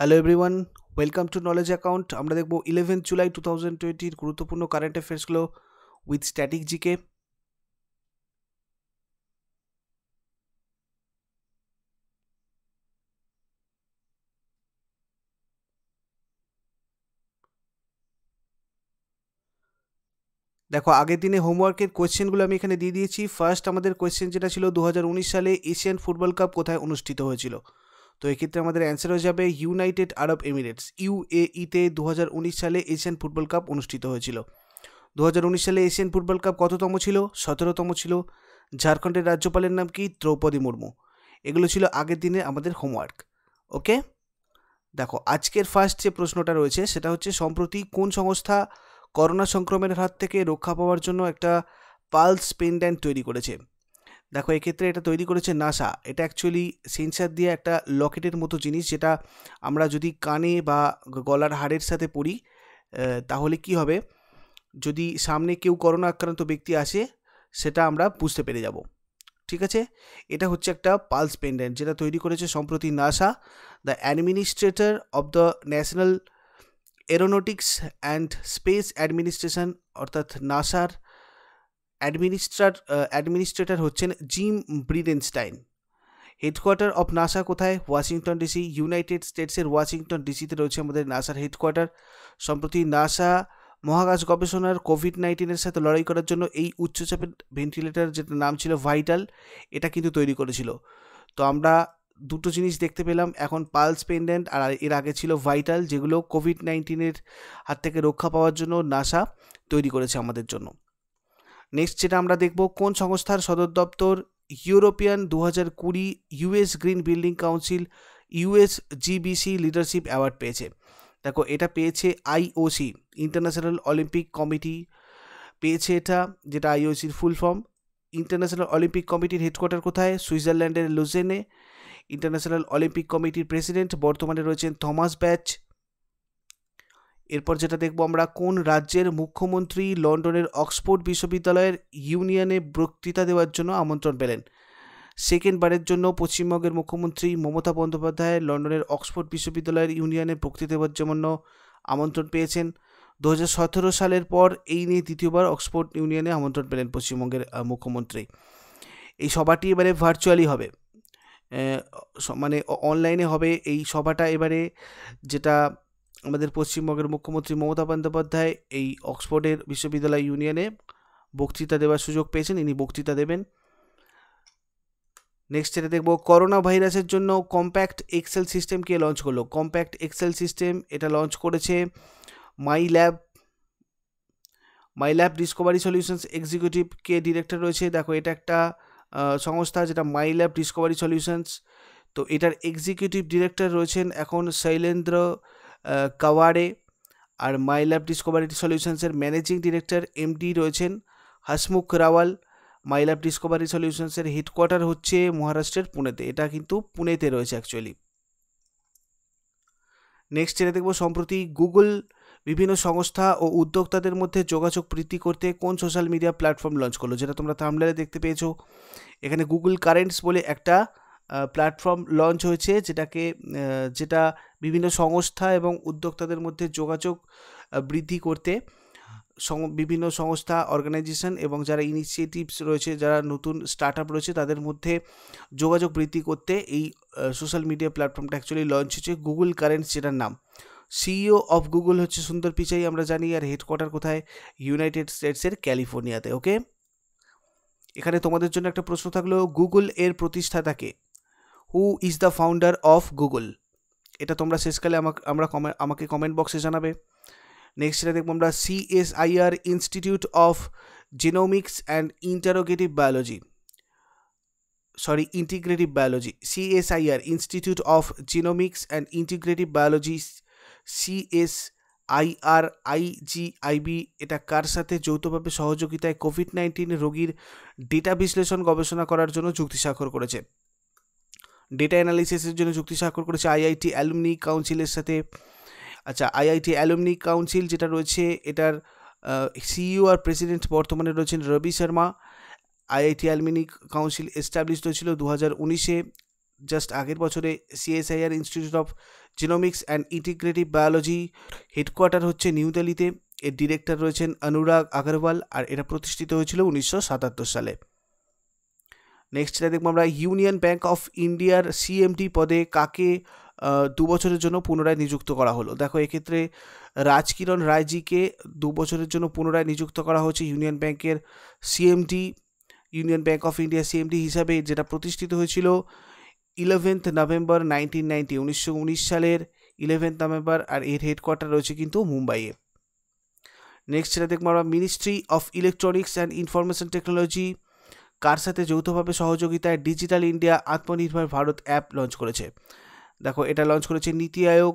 hello everyone welcome to knowledge account আমরা দেখব eleven July two thousand টোয়েন্টির গুরুত্বপূর্ণ কারেন্ট অ্যাফেয়ার্সগুলো উইথ স্ট্যাটিক জিকে দেখো আগের দিনে হোমওয়ার্কের কোয়েশ্চেনগুলো আমি এখানে দিয়ে দিয়েছি ফার্স্ট আমাদের কোয়েশ্চেন যেটা ছিল দু সালে এশিয়ান ফুটবল কাপ কোথায় অনুষ্ঠিত হয়েছিল তো এক্ষেত্রে আমাদের অ্যান্সার হয়ে যাবে ইউনাইটেড আরব এমিরেটস ইউ ইতে দু সালে এশিয়ান ফুটবল কাপ অনুষ্ঠিত হয়েছিল দু সালে এশিয়ান ফুটবল কাপ কততম ছিল সতেরোতম ছিল ঝাড়খণ্ডের রাজ্যপালের নাম কি দ্রৌপদী মুর্মু এগুলো ছিল আগের দিনে আমাদের হোমওয়ার্ক ওকে দেখো আজকের ফার্স্ট যে প্রশ্নটা রয়েছে সেটা হচ্ছে সম্প্রতি কোন সংস্থা করোনা সংক্রমণের হাত থেকে রক্ষা পাওয়ার জন্য একটা পালস পেন্ডেন্ট তৈরি করেছে দেখো এক্ষেত্রে এটা তৈরি করেছে নাসা এটা অ্যাকচুয়ালি সেন্সার দিয়ে একটা লকেটের মতো জিনিস যেটা আমরা যদি কানে বা গলার হাড়ের সাথে পড়ি তাহলে কি হবে যদি সামনে কেউ করোনা আক্রান্ত ব্যক্তি আসে সেটা আমরা বুঝতে পেরে যাব ঠিক আছে এটা হচ্ছে একটা পালস পেন্ডেন্ট যেটা তৈরি করেছে সম্প্রতি NASA the administrator of the national aeronautics and space administration অর্থাৎ নাসার অ্যাডমিনিস্ট্রার অ্যাডমিনিস্ট্রেটর হচ্ছেন Jim Bridenstine headquarter of NASA কোথায় ওয়াশিংটন ডিসি ইউনাইটেড স্টেটসের ওয়াশিংটন ডিসিতে রয়েছে আমাদের নাসার হেডকোয়ার্টার সম্প্রতি নাসা মহাকাশ গবেষণার কোভিড নাইন্টিনের সাথে লড়াই করার জন্য এই উচ্চচাপের ভেন্টিলেটর যেটা নাম ছিল ভাইটাল এটা কিন্তু তৈরি করেছিল তো আমরা দুটো জিনিস দেখতে পেলাম এখন পালস পেন্ডেন্ট আর এর আগে ছিল ভাইটাল যেগুলো কোভিড নাইন্টিনের হাত থেকে রক্ষা পাওয়ার জন্য নাসা তৈরি করেছে আমাদের জন্য নেক্সট যেটা আমরা দেখব কোন সংস্থার সদর দপ্তর ইউরোপিয়ান দু হাজার কুড়ি US green building council US GBC leadership award পেয়েছে দেখো এটা পেয়েছে আইওসি ইন্টারন্যাশনাল অলিম্পিক কমিটি পেয়েছে এটা যেটা আইওসির ফুল ফর্ম ইন্টারন্যাশনাল অলিম্পিক কমিটির হেডকোয়ার্টার কোথায় সুইজারল্যান্ডের লুজেনে ইন্টারন্যাশনাল অলিম্পিক কমিটির প্রেসিডেন্ট বর্তমানে রয়েছেন থমাস ব্যাচ এরপর যেটা দেখব আমরা কোন রাজ্যের মুখ্যমন্ত্রী লন্ডনের অক্সফোর্ড বিশ্ববিদ্যালয়ের ইউনিয়নে বক্তৃতা দেওয়ার জন্য আমন্ত্রণ পেলেন সেকেন্ডবারের জন্য পশ্চিমবঙ্গের মুখ্যমন্ত্রী মমতা বন্দ্যোপাধ্যায় লন্ডনের অক্সফোর্ড বিশ্ববিদ্যালয়ের ইউনিয়নে বক্তৃতা দেওয়ার জন্য আমন্ত্রণ পেয়েছেন দু সালের পর এই নিয়ে দ্বিতীয়বার অক্সফোর্ড ইউনিয়নে আমন্ত্রণ পেলেন পশ্চিমবঙ্গের মুখ্যমন্ত্রী এই সভাটি এবারে ভার্চুয়ালি হবে মানে অনলাইনে হবে এই সভাটা এবারে যেটা আমাদের পশ্চিমবঙ্গের মুখ্যমন্ত্রী মমতা বন্দ্যোপাধ্যায় এই অক্সফোর্ডের বিশ্ববিদ্যালয় ইউনিয়নে বক্তৃতা দেওয়ার সুযোগ পেয়েছেন ইনি বক্তৃতা দেবেন নেক্সট যেটা দেখব করোনা ভাইরাসের জন্য কম্প্যাক্ট এক্সেল সিস্টেম কে লঞ্চ করলো কম্প্যাক্ট এক্সেল সিস্টেম এটা লঞ্চ করেছে My Lab My Lab Discovery Solutions executive কে ডিরেক্টর রয়েছে দেখো এটা একটা সংস্থা যেটা মাই ল্যাব ডিসকভারি সলিউশনস তো এটার এক্সিকিউটিভ ডিরেক্টর রয়েছেন এখন শৈলেন্দ্র কাওয়ারে আর মাই ল্যাব ডিসকভারিটি সলিউশনসের ম্যানেজিং ডিরেক্টর এমডি রয়েছেন Hasmukh Rawal My Lab Discovery সলিউশনসের হেডকোয়ার্টার হচ্ছে মহারাষ্ট্রের পুনেতে এটা কিন্তু পুনেতে রয়েছে অ্যাকচুয়ালি নেক্সট এটা দেখব সম্প্রতি গুগল বিভিন্ন সংস্থা ও উদ্যোক্তাদের মধ্যে যোগাযোগ বৃদ্ধি করতে কোন সোশ্যাল মিডিয়া প্ল্যাটফর্ম লঞ্চ করলো যেটা তোমরা থামলে দেখতে পেয়েছো এখানে গুগল কারেন্টস বলে একটা প্ল্যাটফর্ম লঞ্চ হয়েছে যেটাকে যেটা বিভিন্ন সংস্থা এবং উদ্যোক্তাদের মধ্যে যোগাযোগ বৃদ্ধি করতে বিভিন্ন সংস্থা অর্গানাইজেশন এবং যারা ইনিশিয়েটিভস রয়েছে যারা নতুন স্টার্ট আপ রয়েছে তাদের মধ্যে যোগাযোগ বৃদ্ধি করতে এই সোশ্যাল মিডিয়া প্ল্যাটফর্মটা অ্যাকচুয়ালি লঞ্চ হয়েছে গুগল কারেন্ট যেটার নাম সিইও অফ গুগল হচ্ছে সুন্দর পিচাই আমরা জানি আর হেডকোয়ার্টার কোথায় ইউনাইটেড স্টেটসের ক্যালিফোর্নিয়াতে ওকে এখানে তোমাদের জন্য একটা প্রশ্ন থাকলো গুগল এর প্রতিষ্ঠাতাকে who is the founder of Google এটা তোমরা শেষকালে আমাকে আমরা কমে আমাকে কমেন্ট বক্সে জানাবে নেক্সট এটা দেখবো আমরা CSIR institute of genomics and interrogative biology sorry integrative biology CSIR institute of genomics and integrative biology CS IR IGIB এটা কার সাথে যৌথভাবে সহযোগিতায় কোভিড নাইন্টিন রোগীর ডেটা বিশ্লেষণ গবেষণা করার জন্য চুক্তি স্বাক্ষর করেছে ডেটা অ্যানালিসিসের জন্য চুক্তি স্বাক্ষর করেছে আইআইটি অ্যালুমনি কাউন্সিলের সাথে আচ্ছা আইআইটি অ্যালুমনি কাউন্সিল যেটা রয়েছে এটার সিইও e আর প্রেসিডেন্ট বর্তমানে রয়েছেন Ravi Sharma IIT alumni council establish হয়েছিল দু হাজার উনিশে জাস্ট আগের বছরে CSIR institute of genomics and integrative biology headquarter হচ্ছে নিউ দিল্লিতে এর ডিরেক্টর রয়েছেন অনুরাগ আগরওয়াল আর এটা প্রতিষ্ঠিত হয়েছিল উনিশশো সাতাত্তর সালে নেক্সট দেখবো আমরা ইউনিয়ন ব্যাঙ্ক অফ ইন্ডিয়ার সিএমডি পদে কাকে দু বছরের জন্য পুনরায় নিযুক্ত করা হলো দেখো এক্ষেত্রে রাজকিরণ রায়জিকে দু বছরের জন্য পুনরায় নিযুক্ত করা হয়েছে ইউনিয়ন ব্যাংকের CMD union bank of India CMD হিসাবে যেটা প্রতিষ্ঠিত হয়েছিল ইলেভেন্থ নভেম্বর নাইনটিন নাইনটি উনিশশো উনিশ সালের ইলেভেন্থ নভেম্বর আর এর হেডকোয়ার্টার রয়েছে কিন্তু মুম্বাইয়ে নেক্সট যেটা দেখবো আমরা ministry of electronics and information technology কার সাথে যৌথভাবে সহযোগিতায় ডিজিটাল ইন্ডিয়া আত্মনির্ভর ভারত অ্যাপ লঞ্চ করেছে দেখো এটা লঞ্চ করেছে নীতি আয়োগ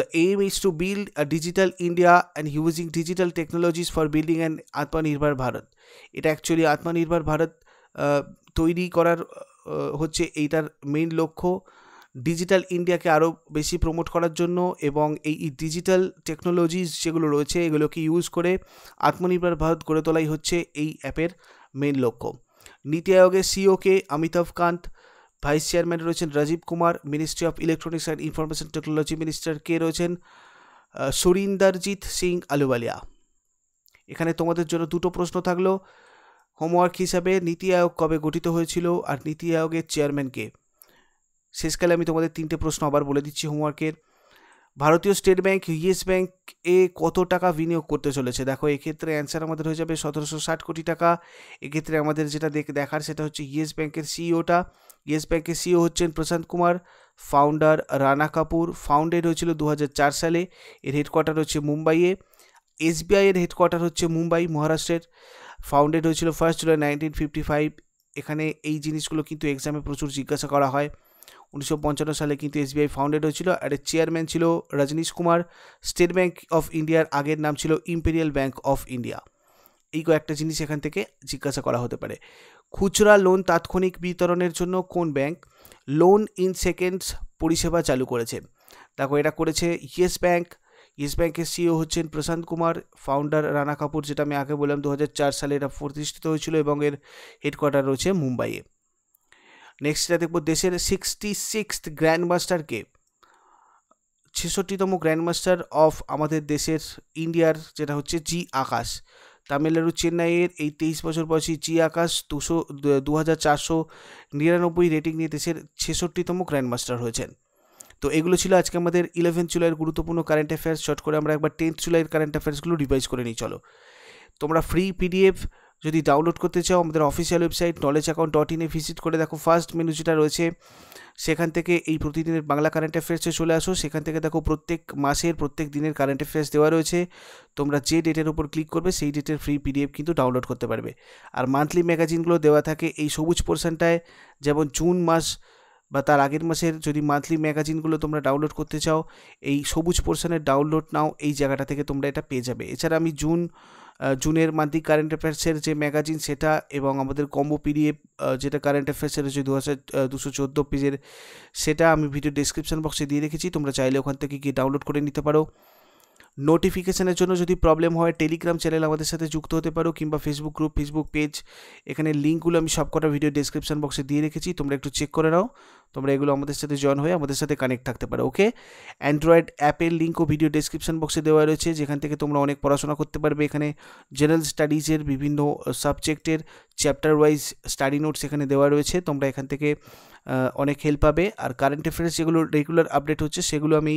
The aim is to build a digital India and using digital technologies for building an আত্মনির্ভর ভারত এটা অ্যাকচুয়ালি আত্মনির্ভর ভারত তৈরি করার হচ্ছে এইটার মেইন লক্ষ্য ডিজিটাল ইন্ডিয়াকে আরও বেশি প্রমোট করার জন্য এবং এই ডিজিটাল টেকনোলজিস যেগুলো রয়েছে এগুলোকে ইউজ করে আত্মনির্ভর ভারত গড়ে তোলাই হচ্ছে এই অ্যাপের মেন লক্ষ্য নীতি আয়োগের সিওকে অমিতাভ কান্ত ভাইস চেয়ারম্যান রয়েছেন Rajiv Kumar ministry of electronics and information technology minister কে রয়েছেন সুরিন্দারজিৎ সিং আলুবালিয়া এখানে তোমাদের জন্য দুটো প্রশ্ন থাকলো হোমওয়ার্ক হিসাবে নীতি আয়োগ কবে গঠিত হয়েছিল আর নীতি আয়োগের চেয়ারম্যানকে শেষকালে আমি তোমাদের তিনটে প্রশ্ন আবার বলে দিচ্ছি হোমওয়ার্কের ভারতীয় স্টেট ব্যাংক ইয়েস ব্যাংক এ কত টাকা বিনিয়োগ করতে চলেছে দেখো এক্ষেত্রে অ্যান্সার আমাদের হয়ে যাবে সতেরোশো ষাট কোটি টাকা এক্ষেত্রে আমাদের যেটা দেখ দেখার সেটা হচ্ছে ইয়েস ব্যাংকের সিইওটা ইয়েস ব্যাংকের সিইও হচ্ছেন প্রশান্ত কুমার ফাউন্ডার রানা কাপুর ফাউন্ডেড হয়েছিল দু সালে এর হেডকোয়ার্টার হচ্ছে মুম্বাইয়ে এসবিআই এর হেডকোয়ার্টার হচ্ছে মুম্বাই মহারাষ্ট্রের ফাউন্ডেড হয়েছিল first July nineteen fifty five এখানে এই জিনিসগুলো কিন্তু এক্সামে প্রচুর জিজ্ঞাসা করা হয় উনিশশো সালে কিন্তু এসবিআই ফাউন্ডেড হয়েছিল আর এর চেয়ারম্যান ছিল Rajnish Kumar State Bank of ইন্ডিয়ার আগের নাম ছিল ইম্পেরিয়াল ব্যাঙ্ক অফ ইন্ডিয়া এই কয়েকটা জিনিস এখান থেকে জিজ্ঞাসা করা হতে পারে খুচরা লোন তাৎক্ষণিক বিতরণের জন্য কোন ব্যাংক লোন ইন সেকেন্ডস পরিষেবা চালু করেছে দেখো এটা করেছে ইয়েস ব্যাঙ্ক ইয়েস ব্যাঙ্কের সিও হচ্ছেন প্রশান্ত কুমার ফাউন্ডার রানা কাপুর যেটা আমি আগে বললাম দু সালে এটা প্রতিষ্ঠিত হয়েছিল এবং এর হেডকোয়ার্টার রয়েছে মুম্বাইয়ে নেক্সটটা দেখব দেশের সিক্সটি সিক্সথ গ্র্যান্ডমাস্টারকে ছেষট্টিতম গ্র্যান্ডমাস্টার অফ আমাদের দেশের ইন্ডিয়ার যেটা হচ্ছে জি আকাশ তামিলনাড়ু চেন্নাইয়ের এই তেইশ বছর বয়সী জি আকাশ দুশো দু হাজার চারশো নিরানব্বই রেটিং নিয়ে দেশের ছেষট্টিতম গ্র্যান্ডমাস্টার হয়েছেন তো এগুলো ছিল আজকে আমাদের ইলেভেন জুলাইয়ের গুরুত্বপূর্ণ কারেন্ট অ্যাফেয়ার্স শর্ট করে আমরা একবার টেন্থ জুলাইয়ের কারেন্ট অ্যাফেয়ার্সগুলো রিভাইজ করে নিই চলো তোমরা ফ্রি পিডিএফ যদি ডাউনলোড করতে চাও আমাদের official website knowledge account dot ইনে ভিজিট করে দেখো ফার্স্ট মেনু যেটা রয়েছে সেখান থেকে এই প্রতিদিনের বাংলা কারেন্ট অ্যাফেয়ার্সে চলে আসো সেখান থেকে দেখো প্রত্যেক মাসের প্রত্যেক দিনের কারেন্ট অ্যাফেয়ার্স দেওয়া রয়েছে তোমরা যে ডেটের উপর ক্লিক করবে সেই ডেটের ফ্রি পিডিএফ কিন্তু ডাউনলোড করতে পারবে আর মান্থলি ম্যাগাজিনগুলো দেওয়া থাকে এই সবুজ পোর্শনটায় যেমন জুন মাস বা তার আগের মাসের যদি মান্থলি ম্যাগাজিনগুলো তোমরা ডাউনলোড করতে চাও এই সবুজ পোর্শনের ডাউনলোড নাও এই জায়গাটা থেকে তোমরা এটা পেয়ে যাবে এছাড়া আমি জুন জুনের মান্থলি কারেন্ট অ্যাফেয়ার্সের যে ম্যাগাজিন সেটা এবং আমাদের কম্বো পিডিএফ যেটা কারেন্ট অ্যাফেয়ার্সের রয়েছে দু হাজার দুশো চোদ্দো পেজের সেটা আমি ভিডিও ডিসক্রিপশন বক্সে দিয়ে রেখেছি তোমরা চাইলে ওখান থেকে গিয়ে ডাউনলোড করে নিতে পারো নোটিফিকেশানের জন্য যদি প্রবলেম হয় টেলিগ্রাম চ্যানেল আমাদের সাথে যুক্ত হতে পারো কিংবা ফেসবুক গ্রুপ ফেসবুক পেজ এখানে লিঙ্কগুলো আমি সবকটা ভিডিও ডিসক্রিপশান বক্সে দিয়ে রেখেছি তোমরা একটু চেক করে নাও তোমরা এগুলো আমাদের সাথে জয়েন হয়ে আমাদের সাথে কানেক্ট থাকতে পারো ওকে অ্যান্ড্রয়েড অ্যাপের লিঙ্কও ভিডিও ডিসক্রিপশান বক্সে দেওয়া রয়েছে যেখান থেকে তোমরা অনেক পড়াশোনা করতে পারবে এখানে জেনারেল স্টাডিজের বিভিন্ন সাবজেক্টের চ্যাপ্টার ওয়াইজ স্টাডি নোটস এখানে দেওয়া রয়েছে তোমরা এখান থেকে অনেক হেল্প পাবে আর কারেন্ট অ্যাফেয়ার্স যেগুলো রেগুলার আপডেট হচ্ছে সেগুলো আমি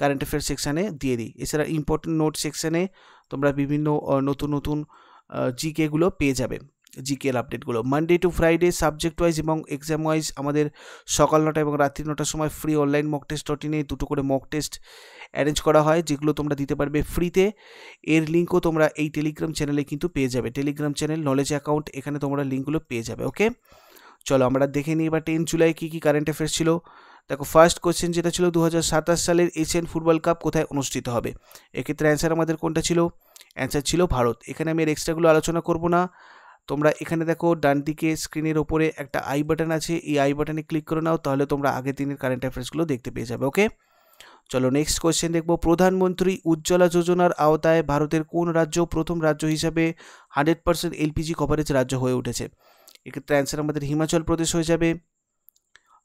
কারেন্ট অ্যাফেয়ার্স সেকশানে দিয়ে দিই এছাড়া ইম্পর্টেন্ট নোট সেকশানে তোমরা বিভিন্ন নতুন নতুন জিকেগুলো পেয়ে যাবে জিকের আপডেটগুলো Monday to Friday subject wise এবং এক্সাম ওয়াইজ আমাদের সকাল নটা এবং রাত্রি নটার সময় free online mock test dot ইনে দুটো করে মক টেস্ট অ্যারেঞ্জ করা হয় যেগুলো তোমরা দিতে পারবে ফ্রিতে এর লিঙ্কও তোমরা এই টেলিগ্রাম চ্যানেলে কিন্তু পেয়ে যাবে টেলিগ্রাম চ্যানেল নলেজ অ্যাকাউন্ট এখানে তোমরা লিঙ্কগুলো পেয়ে যাবে ওকে চলো আমরা দেখে নিই এবার টেন জুলাই কী কী কারেন্ট অ্যাফেয়ার্স ছিল দেখো ফার্স্ট কোশ্চেন যেটা ছিল দু সালের এশিয়ান ফুটবল কাপ কোথায় অনুষ্ঠিত হবে এক্ষেত্রে অ্যান্সার আমাদের কোনটা ছিল অ্যান্সার ছিল ভারত এখানে আমি এর এক্সট্রাগুলো আলোচনা করব না তোমরা এখানে দেখো ডান দিকে স্ক্রিনের ওপরে একটা আই বাটন আছে এই আই বাটনে ক্লিক করে নাও তাহলে তোমরা আগের দিনের কারেন্ট অ্যাফেয়ার্সগুলো দেখতে পেয়ে যাবে ওকে চলো নেক্সট কোয়েশ্চেন দেখবো প্রধানমন্ত্রী উজ্জ্বলা যোজনার আওতায় ভারতের কোন রাজ্য প্রথম রাজ্য হিসাবে হান্ড্রেড পার্সেন্ট এলপিজি কভারেজ রাজ্য হয়ে উঠেছে এক্ষেত্রে অ্যান্সার আমাদের হিমাচল প্রদেশ হয়ে যাবে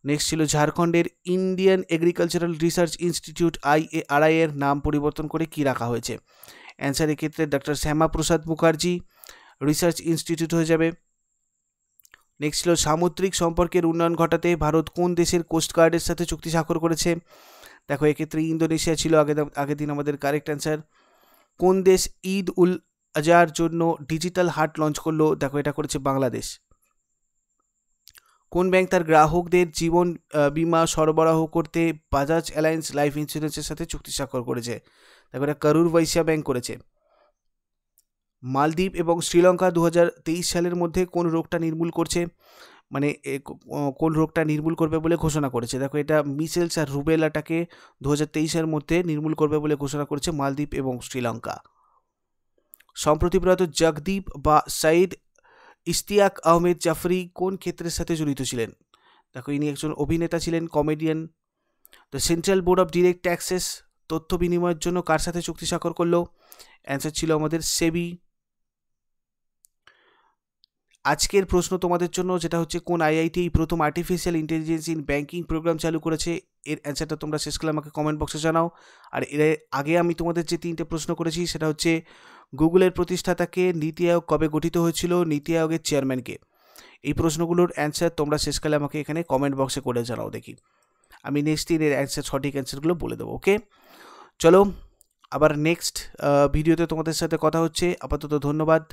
নেক্সট ছিল ঝাড়খণ্ডের Indian agricultural research institute IARI এর নাম পরিবর্তন করে কি রাখা হয়েছে অ্যান্সার এক্ষেত্রে doctor Shyama Prasad Mukherjee research institute হয়ে যাবে নেক্সট ছিল সামুদ্রিক সম্পর্কের উন্নয়ন ঘটাতে ভারত কোন দেশের কোস্টগার্ডের সাথে চুক্তি স্বাক্ষর করেছে দেখো এক্ষেত্রে ইন্দোনেশিয়া ছিল আগে আগের দিন আমাদের কারেক্ট অ্যান্সার কোন দেশ ঈদ উল আজার জন্য ডিজিটাল হাট লঞ্চ করলো দেখো এটা করেছে বাংলাদেশ কোন ব্যাংক তার গ্রাহকদের জীবন বিমা সরবরাহ করতে বাজাজ অ্যালায়েন্স লাইফ ইন্স্যুরেন্সের সাথে চুক্তি স্বাক্ষর করেছে তারপরে মানে কারুর বৈশিয়া ব্যাংক করেছে মালদ্বীপ এবং শ্রীলঙ্কা দু সালের মধ্যে কোন রোগটা নির্মূল করছে মানে কোন রোগটা নির্মূল করবে বলে ঘোষণা করেছে দেখো এটা মিসেলস আর রুবেলাটাকে দু হাজার মধ্যে নির্মূল করবে বলে ঘোষণা করেছে মালদ্বীপ এবং শ্রীলঙ্কা সম্প্রতি প্রয়াত জগদীপ বা সাইদ ইশতিয়াক আহমেদ জাফরি কোন ক্ষেত্রের সাথে জড়িত ছিলেন দেখো ইনি একজন অভিনেতা ছিলেন comedian the central board of direct taxes তথ্য বিনিময়ের জন্য কার সাথে চুক্তি স্বাক্ষর করলো অ্যান্সার ছিল আমাদের সেবি আজকের প্রশ্ন তোমাদের জন্য যেটা হচ্ছে কোন আইআইটি প্রথম artificial intelligence in banking program চালু করেছে এর অ্যান্সারটা তোমরা শেষ করে আমাকে কমেন্ট বক্সে জানাও আর এর আগে আমি তোমাদের যে তিনটে প্রশ্ন করেছি সেটা হচ্ছে গুগলের প্রতিষ্ঠাতাকে নীতি আয়োগ কবে গঠিত হয়েছিল নীতি আয়োগের চেয়ারম্যানকে এই প্রশ্নগুলোর অ্যান্সার তোমরা শেষকালে আমাকে এখানে কমেন্ট বক্সে করে জানাও দেখি আমি নেক্সট দিন এর অ্যান্সার সঠিক অ্যান্সারগুলো বলে দেবো ওকে চলো আবার নেক্সট ভিডিওতে তোমাদের সাথে কথা হচ্ছে আপাতত ধন্যবাদ